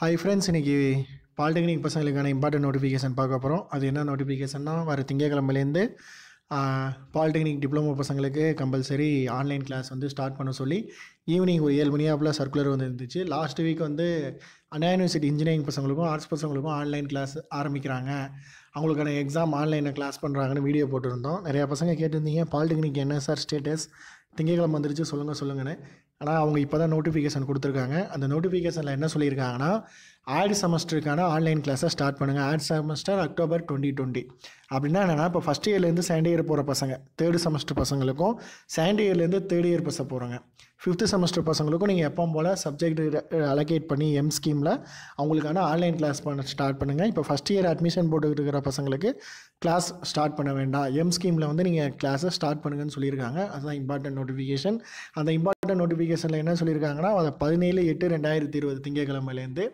hi friends இன்றைக்கி polytechnic பசங்களுக்கான important notification பார்க்க போகிறோம் அது என்ன நோட்டிஃபிகேஷன்னா வர திங்கக்கிழமையிலேருந்து பாலிடெக்னிக் டிப்ளமோ பசங்களுக்கு கம்பல்சரி ஆன்லைன் கிளாஸ் வந்து ஸ்டார்ட் பண்ண சொல்லி ஈவினிங் ஒரு ஏழு மணியாப்பில் சர்க்குலர் வந்து இருந்துச்சு லாஸ்ட் வீக் வந்து அண்ணா யூனிவர்சிட்டி இன்ஜினியரிங் பசங்களுக்கும் ஆர்ட்ஸ் பசங்களுக்கும் ஆன்லைன் கிளாஸ் ஆரம்பிக்கிறாங்க அவங்களுக்கான எக்ஸாம் ஆன்லைனில் கிளாஸ் பண்ணுறாங்கன்னு வீடியோ போட்டிருந்தோம் நிறையா பசங்க கேட்டிருந்தீங்க பாலிடெக்னிக் என்ன சார் ஸ்டேட்டஸ் திங்கக்கிழமை வந்துருச்சு சொல்லுங்கள் சொல்லுங்கன்னு ஆனால் அவங்க இப்போ தான் நோட்டிஃபிகேஷன் கொடுத்துருக்காங்க அந்த நோட்டிஃபிகேஷனில் என்ன சொல்லியிருக்காங்கன்னா ஆட் செமஸ்டருக்கான ஆன்லைன் கிளாஸை ஸ்டார்ட் பண்ணுங்கள் odd semester October twenty twenty அப்படின்னா என்னென்னா இப்போ ஃபஸ்ட் இயர்லேருந்து செகண்ட் இயர் போகிற பசங்க தேர்டு செமஸ்டர் பசங்களுக்கும் செகண்ட் இயர்லேருந்து தேர்ட் இயர் பசங்க போகிறாங்க ஃபிஃப்த்து செமஸ்டர் பசங்களுக்கும் நீங்கள் எப்போ போல் சப்ஜெக்ட் அலோகேட் பண்ணி எம் ஸ்கீமில் அவங்களுக்கான ஆன்லைன் கிளாஸ் பண்ண ஸ்டார்ட் பண்ணுங்கள் இப்போ ஃபஸ்ட் இயர் அட்மிஷன் போட்டுக்கிட்டு இருக்கிற பசங்களுக்கு கிளாஸ் ஸ்டார்ட் பண்ண வேண்டாம் எம் ஸ்கீமில் வந்து நீங்கள் கிளாஸை ஸ்டார்ட் பண்ணுங்கன்னு சொல்லியிருக்காங்க அதுதான் இம்பார்ட்டன்ட் நோட்டிஃபிகேஷன் அந்த இம்பார்ட்டன்ட் நோட்டிஃபிகேஷனில் என்ன சொல்லியிருக்காங்கன்னா அதை பதினேழு எட்டு ரெண்டாயிரத்தி இருபது திங்கக்கிழமையிலேருந்து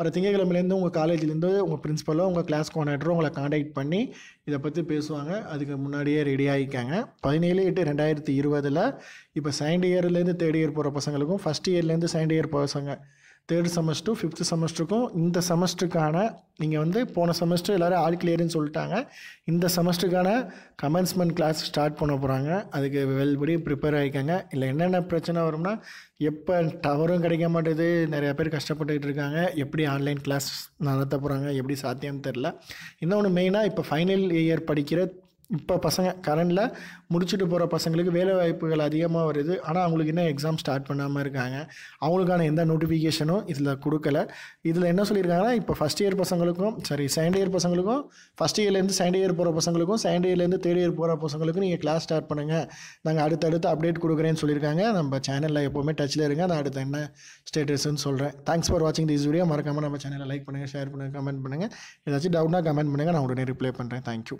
வர திங்கக்கிழமையிலேருந்து உங்கள் காலேஜ்லேருந்து உங்கள் பிரின்ஸிபலோ உங்கள் கிளாஸ் கோஆர்டினேட்டரோ உங்களை காண்டாக்ட் பண்ணி இதை பற்றி பேசுவாங்க அதுக்கு முன்னாடியே ரெடி ஆகிக்காங்க பதினேழு எட்டு ரெண்டாயிரத்தி இருபதில் இப்போ செகண்ட் இயர்லேருந்து தேர்ட் இயர் போகிற பசங்களுக்கும் ஃபஸ்ட் இயர்லேருந்து செகண்ட் இயர் பசங்க தேர்ட் செமஸ்டர் ஃபிஃப்த்து ஃபிஃப்த் செமஸ்டருக்கும் இந்த செமஸ்டருக்கான நீங்கள் வந்து போன செமஸ்டர் எல்லோரும் ஆல் கிளியர்னு சொல்லிட்டாங்க இந்த செமஸ்டருக்கான கமென்ஸ்மெண்ட் கிளாஸ் ஸ்டார்ட் பண்ண போகிறாங்க அதுக்கு வெல்படி ப்ரிப்பேர் ஆகிக்கங்க இல்லை என்னென்ன பிரச்சனை வரும்னா எப்போ டவரும் கிடைக்க மாட்டேது நிறைய பேர் கஷ்டப்பட்டுக்கிட்டு இருக்காங்க எப்படி ஆன்லைன் கிளாஸ் நடத்த போகிறாங்க எப்படி சாத்தியம்னு தெரில இன்னொன்று மெயினாக இப்போ ஃபைனல் இயர் படிக்கிற இப்போ பசங்க கரண்டில் முடிச்சுட்டு போகிற பசங்களுக்கு வேலை வாய்ப்புகள் அதிகமாக வருது ஆனால் அவங்களுக்கு இன்னும் எக்ஸாம் ஸ்டார்ட் பண்ணாமல் இருக்காங்க அவங்களுக்கான எந்த நோட்டிஃபிகேஷனும் இதில் கொடுக்கல இதில் என்ன சொல்லியிருக்காங்கன்னா இப்போ ஃபஸ்ட் இயர் பசங்களுக்கும் சரி செகண்ட் இயர் பசங்களுக்கும் ஃபஸ்ட் இயர்லேருந்து செகண்ட் இயர் போகிற பசங்களுக்கும் செகண்ட் இயர்லேருந்து தேர்ட் இயர் போகிற பசங்களுக்கும் நீங்கள் கிளாஸ் ஸ்டார்ட் பண்ணுங்கள் நாங்கள் அடுத்தடுத்து அப்டேட் கொடுக்குறேன்னு சொல்லியிருக்காங்க நம்ம சேனலில் எப்போவுமே டச்சில் இருங்க நான் அடுத்த என்ன ஸ்டேட்டஸ்ன்னு சொல்கிறேன் தேங்க்ஸ் ஃபார் வாட்சிங் திஸ் வீடியோ மறக்காமல் நம்ம சேனலை லைக் பண்ணுங்கள் ஷேர் பண்ணுங்கள் கமெண்ட் பண்ணுங்கள் ஏதாச்சும் டவுட்னா கமெண்ட் பண்ணுங்கள் நான் உடனே ரிப்ளை பண்ணுறேன் தேங்க்யூ